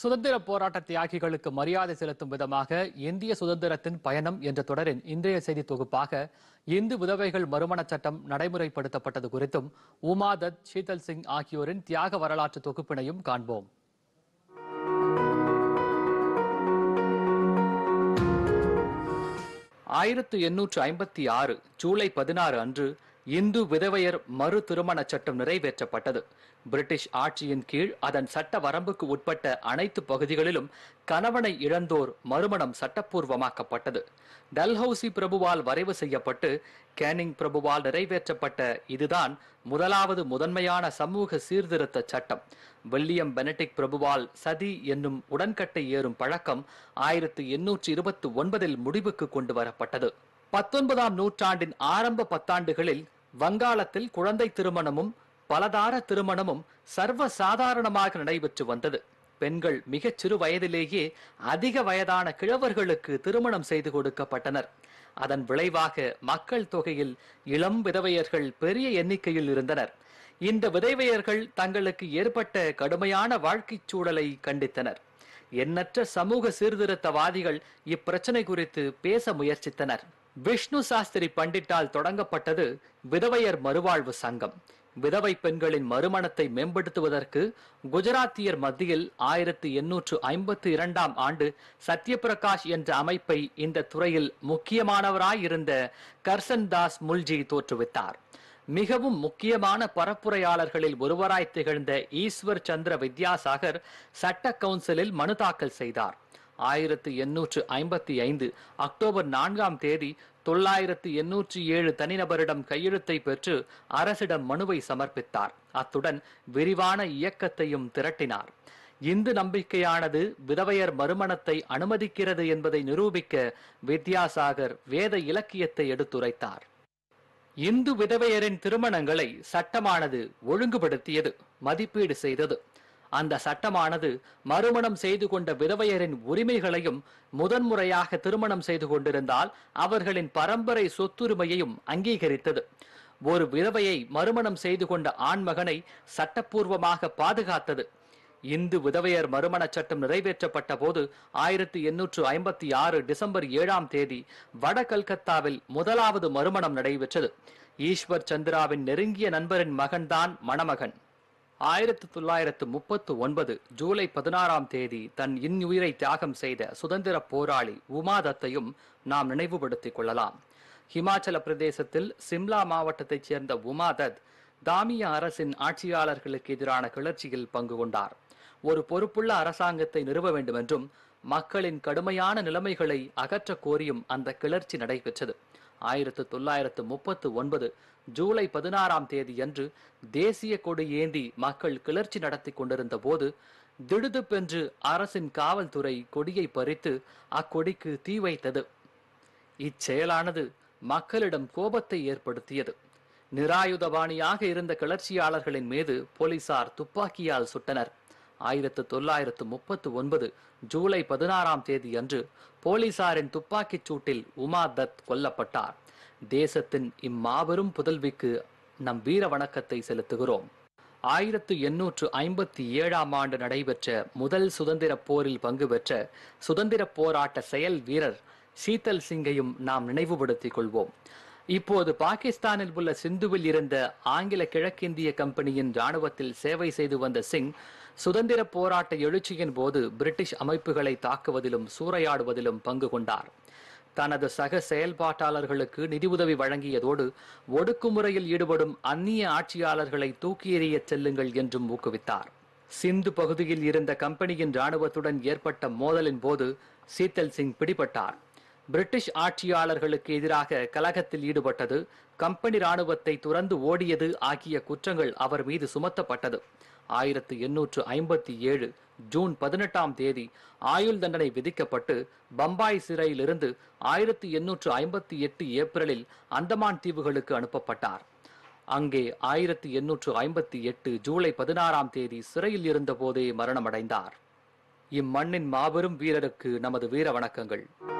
சுதந்திர போராட்ட தியாகிகளுக்கு மரியாதை செலுத்தும் விதமாக இந்திய சுதந்திரத்தின் பயணம் என்ற தொடரின் இன்றைய செய்தி தொகுப்பாக இந்து விதவைகள் மறுமண சட்டம் நடைமுறைப்படுத்தப்பட்டது குறித்தும் உமா தத் சிங் ஆகியோரின் தியாக வரலாற்று தொகுப்பினையும் காண்போம் ஆயிரத்து எண்ணூற்று ஐம்பத்தி ஆறு ஜூலை பதினாறு அன்று இந்து விதவையர் மறு திருமண சட்டம் நிறைவேற்றப்பட்டது பிரிட்டிஷ் ஆட்சியின் கீழ் அதன் சட்ட வரம்புக்கு உட்பட்ட அனைத்து பகுதிகளிலும் கணவனை இழந்தோர் மறுமணம் சட்டப்பூர்வமாக்கப்பட்டது டல்ஹவுசி பிரபுவால் வரைவு செய்யப்பட்டு கேனிங் பிரபுவால் நிறைவேற்றப்பட்ட இதுதான் முதலாவது முதன்மையான சமூக சீர்திருத்த சட்டம் வில்லியம் பெனடிக் பிரபுவால் சதி என்னும் உடன்கட்டை ஏறும் பழக்கம் ஆயிரத்தி எண்ணூற்றி இருபத்தி ஒன்பதில் முடிவுக்கு கொண்டு வரப்பட்டது பத்தொன்பதாம் நூற்றாண்டின் ஆரம்ப பத்தாண்டுகளில் வங்காளத்தில் குழந்தை திருமணமும் பலதார திருமணமும் சர்வ சாதாரணமாக நடைபெற்று வந்தது பெண்கள் மிகச் சிறு வயதிலேயே அதிக வயதான கிழவர்களுக்கு திருமணம் செய்து கொடுக்கப்பட்டனர் அதன் விளைவாக மக்கள் தொகையில் இளம் விதவையர்கள் பெரிய எண்ணிக்கையில் இருந்தனர் இந்த விதவையர்கள் தங்களுக்கு ஏற்பட்ட கடுமையான வாழ்க்கைச் சூழலை கண்டித்தனர் எண்ணற்ற சமூக சீர்திருத்தவாதிகள் இப்பிரச்சனை குறித்து பேச முயற்சித்தனர் விஷ்ணு சாஸ்திரி பண்டிட்டால் தொடங்கப்பட்டது விதவையர் மறுவாழ்வு சங்கம் விதவை பெண்களின் மறுமணத்தை மேம்படுத்துவதற்கு குஜராத்தியர் மத்தியில் ஆயிரத்தி எண்ணூற்று ஐம்பத்தி இரண்டாம் ஆண்டு சத்யபிரகாஷ் என்ற அமைப்பை இந்த துறையில் முக்கியமானவராயிருந்த கர்சன்தாஸ் முல்ஜி தோற்றுவித்தார் மிகவும் முக்கியமான பரப்புரையாளர்களில் ஒருவராய் திகழ்ந்த ஈஸ்வர் சந்திர வித்யாசாகர் சட்ட கவுன்சிலில் மனு தாக்கல் செய்தார் ஆயிரத்து எண்ணூற்று ஐம்பத்தி ஐந்து அக்டோபர் நான்காம் தேதி தொள்ளாயிரத்து எண்ணூற்றி ஏழு தனிநபரிடம் கையெழுத்தை பெற்று அரசிடம் மனுவை சமர்ப்பித்தார் அத்துடன் விரிவான இயக்கத்தையும் திரட்டினார் இந்து நம்பிக்கையானது விதவையர் மறுமணத்தை அனுமதிக்கிறது என்பதை நிரூபிக்க வித்யாசாகர் வேத இலக்கியத்தை எடுத்துரைத்தார் இந்து விதவையரின் திருமணங்களை சட்டமானது ஒழுங்குபடுத்தியது மதிப்பீடு செய்தது அந்த சட்டமானது மறுமணம் செய்து கொண்ட விதவையரின் உரிமைகளையும் முதன்முறையாக திருமணம் செய்து கொண்டிருந்தால் அவர்களின் பரம்பரை சொத்துரிமையையும் அங்கீகரித்தது ஒரு விதவையை மறுமணம் செய்து கொண்ட ஆண்மகனை சட்டப்பூர்வமாக பாதுகாத்தது இந்து விதவையர் மறுமண சட்டம் நிறைவேற்றப்பட்ட போது ஆயிரத்தி எண்ணூற்று ஐம்பத்தி ஆறு டிசம்பர் ஏழாம் தேதி வட கல்கத்தாவில் முதலாவது மறுமணம் நடைபெற்றது ஈஸ்வர் சந்திராவின் நெருங்கிய நண்பரின் மகன்தான் மணமகன் ஆயிரத்தி தொள்ளாயிரத்து முப்பத்து ஒன்பது ஜூலை பதினாறாம் தேதி தன் இன்னுயிரை தியாகம் செய்த சுதந்திர போராளி உமாதத்தையும் நாம் நினைவுபடுத்திக் கொள்ளலாம் ஹிமாச்சல பிரதேசத்தில் சிம்லா மாவட்டத்தைச் சேர்ந்த உமாதத் தாமிய அரசின் ஆட்சியாளர்களுக்கு எதிரான கிளர்ச்சியில் பங்கு கொண்டார் ஒரு பொறுப்புள்ள அரசாங்கத்தை நிறுவ வேண்டும் என்றும் மக்களின் கடுமையான நிலைமைகளை அகற்ற கோரியும் அந்த கிளர்ச்சி நடைபெற்றது ஆயிரத்து தொள்ளாயிரத்து முப்பத்து ஒன்பது ஜூலை பதினாறாம் தேதி அன்று தேசிய கொடி ஏந்தி மக்கள் கிளர்ச்சி நடத்தி கொண்டிருந்த போது திடுதுப்பென்று அரசின் காவல்துறை கொடியை பறித்து அக்கொடிக்கு தீ வைத்தது இச்செயலானது மக்களிடம் கோபத்தை ஏற்படுத்தியது நிராயுதபாணியாக இருந்த கிளர்ச்சியாளர்களின் மீது போலீசார் துப்பாக்கியால் சுட்டனர் ஆயிரத்து தொள்ளாயிரத்து முப்பத்து ஒன்பது ஜூலை பதினாறாம் தேதி அன்று போலீசாரின் துப்பாக்கிச் சூட்டில் உமா தத் கொல்லப்பட்டார் தேசத்தின் இம்மாபெரும் புதல்விக்கு நம் வீர வணக்கத்தை செலுத்துகிறோம் ஆயிரத்து எண்ணூற்று ஐம்பத்தி ஏழாம் ஆண்டு நடைபெற்ற முதல் சுதந்திர போரில் பங்கு பெற்ற சுதந்திர போராட்ட செயல் வீரர் சீத்தல் சிங்கையும் நாம் நினைவுபடுத்திக் கொள்வோம் இப்போது பாகிஸ்தானில் உள்ள சிந்துவில் இருந்த ஆங்கில கிழக்கிந்திய கம்பெனியின் ராணுவத்தில் சேவை செய்து வந்த சிங் சுதந்திர போராட்ட எழுச்சியின் போது பிரிட்டிஷ் அமைப்புகளை தாக்குவதிலும் சூறையாடுவதிலும் பங்கு கொண்டார் தனது சக செயல்பாட்டாளர்களுக்கு நிதியுதவி வழங்கியதோடு ஒடுக்குமுறையில் ஈடுபடும் அந்நிய ஆட்சியாளர்களை தூக்கி எறிய செல்லுங்கள் என்றும் ஊக்குவித்தார் சிந்து பகுதியில் இருந்த கம்பெனியின் ராணுவத்துடன் ஏற்பட்ட மோதலின் போது சீத்தல் சிங் பிடிபட்டார் பிரிட்டிஷ் ஆட்சியாளர்களுக்கு எதிராக கலகத்தில் ஈடுபட்டது கம்பெனி ராணுவத்தை துறந்து ஓடியது ஆகிய குற்றங்கள் அவர் மீது சுமத்தப்பட்டது ஆயிரத்தி எண்ணூற்று ஐம்பத்தி ஏழு ஜூன் பதினெட்டாம் தேதி ஆயுள் தண்டனை விதிக்கப்பட்டு பம்பாய் சிறையிலிருந்து ஆயிரத்தி எண்ணூற்று ஐம்பத்தி எட்டு ஏப்ரலில் அந்தமான் தீவுகளுக்கு அனுப்பப்பட்டார் அங்கே ஆயிரத்தி எண்ணூற்று ஐம்பத்தி எட்டு ஜூலை பதினாறாம் தேதி சிறையில் இருந்தபோதே மரணமடைந்தார் இம்மண்ணின் மாபெரும் வீரருக்கு நமது வீர வணக்கங்கள்